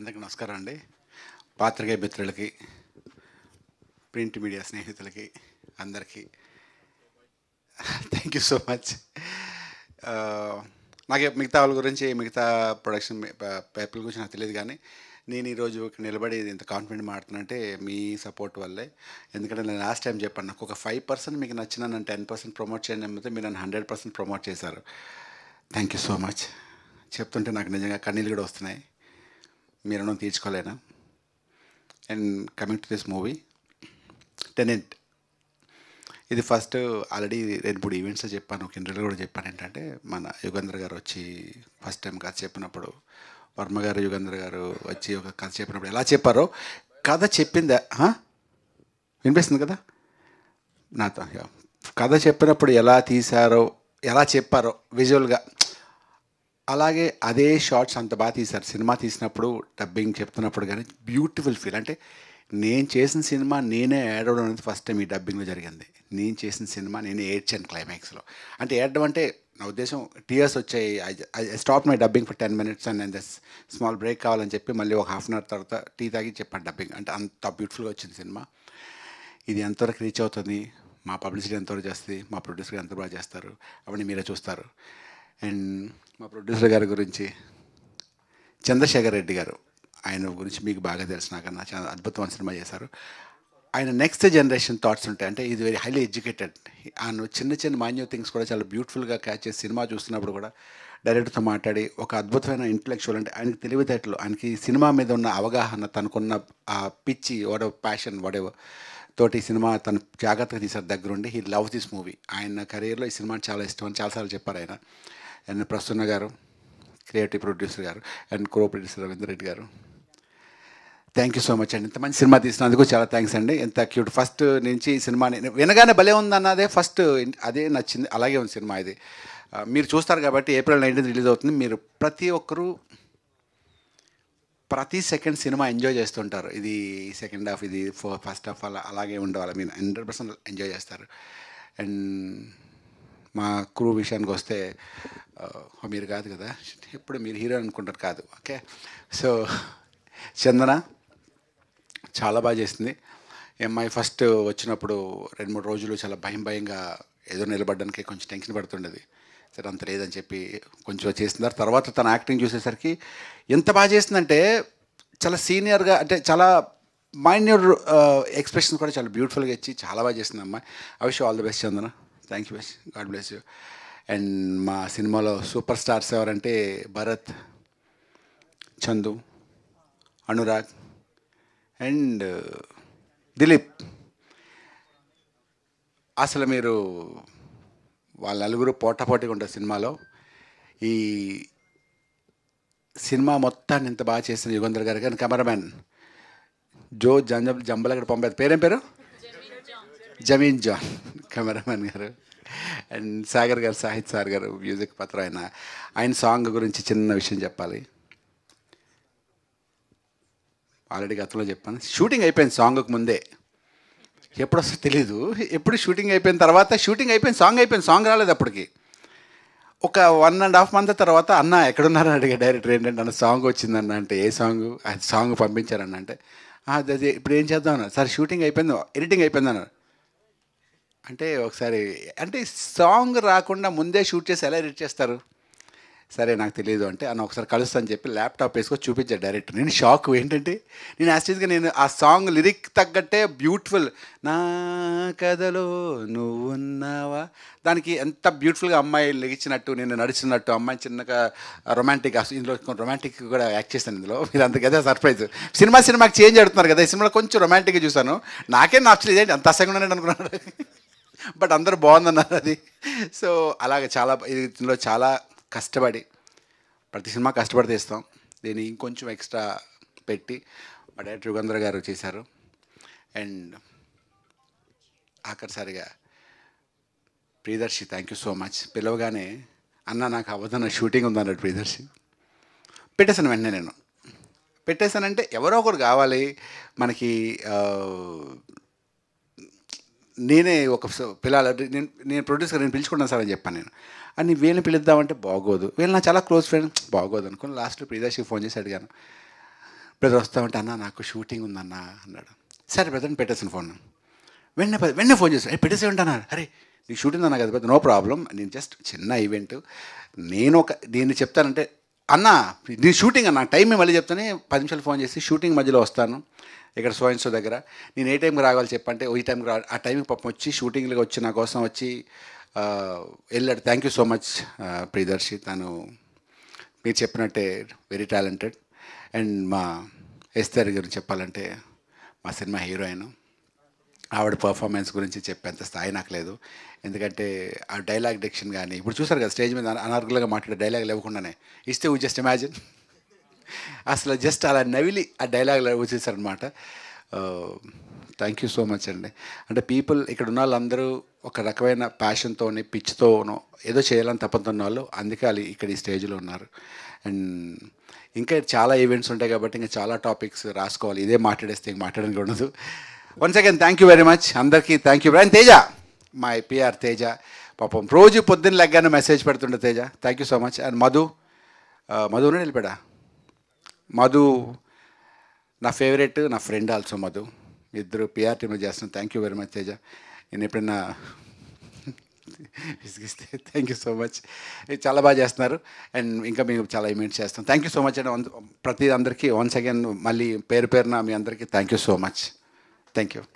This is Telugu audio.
అందరికీ నమస్కారం అండి పాత్రికే మిత్రులకి ప్రింట్ మీడియా స్నేహితులకి అందరికీ థ్యాంక్ యూ సో మచ్ నాకు మిగతా వాళ్ళ గురించి మిగతా ప్రొడక్షన్ పేపర్ల గురించి నాకు తెలియదు కానీ నేను ఈరోజు నిలబడి ఇంత కాన్ఫిడెంట్ మాట్లాడుతున్నంటే మీ సపోర్ట్ వల్లే ఎందుకంటే నేను లాస్ట్ టైం చెప్పాను నాకు ఒక ఫైవ్ పర్సెంట్ మీకు నచ్చిన నన్ను టెన్ పర్సెంట్ ప్రమోట్ చేయండి అయితే మీరు నన్ను హండ్రెడ్ పర్సెంట్ ప్రమోట్ చేశారు థ్యాంక్ యూ సో మచ్ చెప్తుంటే నాకు నిజంగా కన్నీళ్ళు కూడా వస్తున్నాయి మీ రుణం తీర్చుకోలేనా and coming to this movie tenant ఇది ఫస్ట్ ఆల్రెడీ నేను ఇప్పుడు ఈవెంట్స్లో చెప్పాను ఒక ఇంటర్వ్యూలో కూడా చెప్పాను ఏంటంటే మన యుగంధర్ గారు వచ్చి ఫస్ట్ టైం కథ చెప్పినప్పుడు వర్మ గారు యుగంధర్ గారు వచ్చి ఒక కథ చెప్పినప్పుడు ఎలా చెప్పారో కథ చెప్పిందా వినిపిస్తుంది కదా నాతో కథ చెప్పినప్పుడు ఎలా తీశారో ఎలా చెప్పారో విజువల్గా అలాగే అదే షార్ట్స్ అంత బాగా తీశారు సినిమా తీసినప్పుడు డబ్బింగ్ చెప్తున్నప్పుడు కానీ బ్యూటిఫుల్ ఫీల్ అంటే నేను చేసిన సినిమా నేనే ఏడవడం అనేది ఫస్ట్ టైం ఈ డబ్బింగ్లో జరిగింది నేను చేసిన సినిమా నేనే ఏడ్చాను క్లైమాక్స్లో అంటే ఏడడం అంటే నా ఉద్దేశం టీయర్స్ వచ్చాయి I stop my dubbing for ten minutes and and small break కావాలని చెప్పి మళ్ళీ ఒక హాఫ్ అన్ అవర్ తర్వాత టీ తాగి చెప్పాను డబ్బింగ్ అంటే అంత బ్యూటిఫుల్గా వచ్చింది సినిమా ఇది ఎంతవరకు రీచ్ అవుతుంది మా పబ్లిసిటీ ఎంతవరకు చేస్తుంది మా ప్రొడ్యూసర్ ఎంత బాగా చేస్తారు అవన్నీ మీరే చూస్తారు అండ్ మా ప్రొడ్యూసర్ గారి గురించి చంద్రశేఖర్ రెడ్డి గారు ఆయన గురించి మీకు బాగా తెలుసు నాకన్నా చాలా అద్భుతమైన సినిమా చేశారు ఆయన నెక్స్ట్ జనరేషన్ థాట్స్ ఉంటాయి అంటే ఇది వెరీ హైలీ ఎడ్యుకేటెడ్ ఆయన చిన్న చిన్న మాన్యూ థింగ్స్ కూడా చాలా బ్యూటిఫుల్గా క్యాచ్ చేసి సినిమా చూస్తున్నప్పుడు కూడా డైరెక్టర్తో మాట్లాడి ఒక అద్భుతమైన ఇంటలెక్చువల్ అంటే ఆయనకి తెలివితేటలు ఆయనకి సినిమా మీద ఉన్న అవగాహన తనకున్న ఆ పిచ్చి వాడ ప్యాషన్ వాడెవర్ తోటి సినిమా తను జాగ్రత్తగా తీశారు దగ్గరుండి హీ లవ్ దిస్ మూవీ ఆయన కెరీర్లో ఈ సినిమా చాలా ఇష్టం అని చాలాసార్లు చెప్పారు ఆయన and Prasanna garu creative producer garu and co producer Ravinder Reddy garu thank you so much అండి ఇంత మంచి సినిమా తీసినందుకు చాలా థ్యాంక్స్ అండి ఎంత క్యూట్ ఫస్ట్ నుంచి ఈ సినిమాని వినగానే భలే ఉందన్నదే ఫస్ట్ అదే నచ్చింది అలాగే ఉంది సినిమా ఇది మీరు చూస్తారు కాబట్టి ఏప్రిల్ నైన్టీన్త్ రిలీజ్ అవుతుంది మీరు ప్రతి ఒక్కరూ ప్రతి సెకండ్ సినిమా ఎంజాయ్ చేస్తుంటారు ఇది సెకండ్ హాఫ్ ఇది ఫస్ట్ హాఫ్ అలా అలాగే ఉండవాలి మీరు హండ్రెడ్ పర్సెంట్ ఎంజాయ్ చేస్తారు అండ్ మా క్రూ విషయానికి వస్తే మీరు కాదు కదా ఇప్పుడు మీరు హీరో అనుకుంటారు కాదు ఓకే సో చందన చాలా బాగా చేసింది అమ్మాయి ఫస్ట్ వచ్చినప్పుడు రెండు మూడు రోజులు చాలా భయం భయంగా ఏదో నిలబడడానికి కొంచెం టెన్షన్ పడుతుండేది సరే అంత లేదని చెప్పి కొంచెం చేసిన తర్వాత తన యాక్టింగ్ చూసేసరికి ఎంత బాగా చేసిందంటే చాలా సీనియర్గా అంటే చాలా మైన్యూర్ ఎక్స్ప్రెషన్ కూడా చాలా బ్యూటిఫుల్గా ఇచ్చి చాలా బాగా చేసింది అమ్మాయి I wish all the best Chandana thank you బెస్ గాడ్ బ్లెస్ యూ అండ్ మా సినిమాలో సూపర్ స్టార్స్ ఎవరంటే భరత్ చందు అనురాగ్ అండ్ uh, దిలీప్ అసలు మీరు వాళ్ళ నలుగురు పోటాపోటీగా ఉంటారు సినిమాలో ఈ సినిమా మొత్తాన్ని ఇంత బాగా చేసిన యుగంధర్ గారు కానీ కెమెరామ్యాన్ జో జంజ జంబలగడ పంపేది పేరేం పేరు జమీన్ John cameraman garu and Sagar garu Sahith sir గారు మ్యూజిక్ పత్ర ఆయన ఆయన సాంగ్ గురించి చిన్న విషయం చెప్పాలి ఆల్రెడీ గతంలో చెప్పాను షూటింగ్ అయిపోయింది సాంగ్కి ముందే ఎప్పుడు వస్తుందో తెలీదు ఎప్పుడు షూటింగ్ అయిపోయిన తర్వాత షూటింగ్ అయిపోయిన సాంగ్ అయిపోయింది సాంగ్ రాలేదు అప్పటికి ఒక వన్ అండ్ హాఫ్ మంత్ తర్వాత అన్న ఎక్కడున్నారని అడిగే డైరెక్టర్ ఏంటంటే అన్న సాంగ్ వచ్చిందన్న అంటే ఏ సాంగ్ అది సాంగ్ పంపించారన్న అంటే అది ఇప్పుడు ఏం చేద్దాం అన్నారు సార్ షూటింగ్ అయిపోయింది ఎడిటింగ్ అయిపోయింది అన్నారు అంటే ఒకసారి అంటే సాంగ్ రాకుండా ముందే షూట్ చేసి ఎలా ఎడిట్ చేస్తారు సరే నాకు తెలియదు అంటే అని ఒకసారి కలుస్తాను చెప్పి ల్యాప్టాప్ వేసుకొని చూపించాడు డైరెక్టర్ నేను షాక్ ఏంటంటే నేను యాస్టీస్గా నేను ఆ సాంగ్ లిరిక్ తగ్గట్టే బ్యూటిఫుల్ నా కథలో నువ్వు ఉన్నావా దానికి ఎంత బ్యూటిఫుల్గా అమ్మాయి లెగిచ్చినట్టు నేను నడిచినట్టు అమ్మాయి చిన్నగా రొమాంటిక్ ఇందులో రొమాంటిక్ కూడా యాక్ట్ చేశాను ఇందులో మీరు అంత కదా సర్ప్రైజ్ సినిమా సినిమాకి చేంజ్ అడుగుతున్నారు కదా ఈ సినిమాలో కొంచెం రొమాంటిక్గా చూశాను నాకేం నచ్చలేదు అంత అసహ్యంగా అనుకున్నాడు బట్ అందరూ బాగుందన్నారు అది సో అలాగ చాలా ఇందులో చాలా కష్టపడి ప్రతి సినిమా కష్టపడి తీస్తాం దీన్ని ఇంకొంచెం ఎక్స్ట్రా పెట్టి మా డైరెక్టర్ యుగంధర్ గారు చేశారు అండ్ ఆఖరిసారిగా Priyadarshi thank you so much పిలవగానే అన్న నాకు అవధన షూటింగ్ ఉందన్నాడు ప్రియదర్శి పెట్టేశాను వెంటనే నేను పెట్టేశానంటే ఎవరో ఒకరు కావాలి మనకి నేనే ఒక పిల్లలు నేను నేను ప్రొడ్యూసర్ నేను పిలుచుకున్నాను సార్ అని చెప్పాను నేను అని వీళ్ళని పిలుద్దామంటే బాగోదు వీళ్ళు నా చాలా క్లోజ్ ఫ్రెండ్ బాగోదు అనుకుని లాస్ట్లో ప్రియదర్శికి ఫోన్ చేసి అడిగాను బ్రదర్ వస్తామంటే అన్న నాకు షూటింగ్ ఉందన్న అన్నాడు సరే బ్రదర్ని పెట్టేసాను ఫోన్ వెన్న వెన్న ఫోన్ చేస్తాను అరే పెట్టేసి ఉంటాను అరే నీకు షూటింగ్ అన్నా కదా పెద్ద నో ప్రాబ్లం నేను జస్ట్ చిన్న ఈవెంట్ నేను ఒక నేను చెప్తానంటే అన్న నేను షూటింగ్ అన్న టైం మళ్ళీ చెప్తానే పది నిమిషాలు ఫోన్ చేసి షూటింగ్ మధ్యలో వస్తాను ఇక్కడ సో సో దగ్గర నేను ఏ టైంకి రావాలి చెప్పంటే ఈ టైంకి రా ఆ టైంకి పాపం వచ్చి షూటింగ్లకు వచ్చి నా కోసం వచ్చి వెళ్ళాడు thank you so much Priyadarshi తను మీరు చెప్పినట్టే వెరీ టాలెంటెడ్ అండ్ మా ఎస్తర్ గురించి చెప్పాలంటే మా సినిమా హీరోయిన్ ఆవిడ పర్ఫార్మెన్స్ గురించి చెప్పేంత స్థాయి నాకు లేదు ఎందుకంటే ఆ డైలాగ్ డిక్షన్ కానీ ఇప్పుడు చూసారు కదా స్టేజ్ మీద అనర్గులుగా మాట్లాడే డైలాగ్ లేవకుండానే ఇస్తే వీ జస్ట్ ఇమాజిన్ అసలు జస్ట్ అలా నవిలి ఆ డైలాగ్ వచ్చేసారనమాట థ్యాంక్ యూ సో మచ్ అండి అంటే పీపుల్ ఇక్కడ ఉన్న వాళ్ళందరూ ఒక రకమైన ప్యాషన్తో పిచ్చితోనో ఏదో చేయాలని తప్పనున్న వాళ్ళు అందుకే వాళ్ళు ఇక్కడ ఈ స్టేజ్లో ఉన్నారు అండ్ ఇంకా చాలా ఈవెంట్స్ ఉంటాయి కాబట్టి ఇంకా చాలా టాపిక్స్ రాసుకోవాలి ఇదే మాట్లాడేస్తే ఇంక మాట్లాడడానికి ఉండదు once again thank you very much అందరికీ థ్యాంక్ యూ అండ్ తేజ మా ఐపీఆర్ తేజ పాపం రోజు పొద్దున్న లెగ్గానే మెసేజ్ పెడుతుండే Teja thank you so much and Madhu మధునే వెళ్ళిపోయా మధు నా ఫేవరెట్ నా ఫ్రెండ్ ఆల్సో మధు ఇద్దరు పిఆర్ టీంలో చేస్తున్నాం thank you very much Teja నేను ఎప్పుడైనా విసిగిస్తే థ్యాంక్ యూ సో మచ్ చాలా బాగా చేస్తున్నారు అండ్ ఇంకా మేము చాలా ఇమెంట్స్ చేస్తాం thank you so much and ప్రతి అందరికీ వన్స్ అగైన్ మళ్ళీ పేరు పేరున మీ అందరికీ thank you so much thank you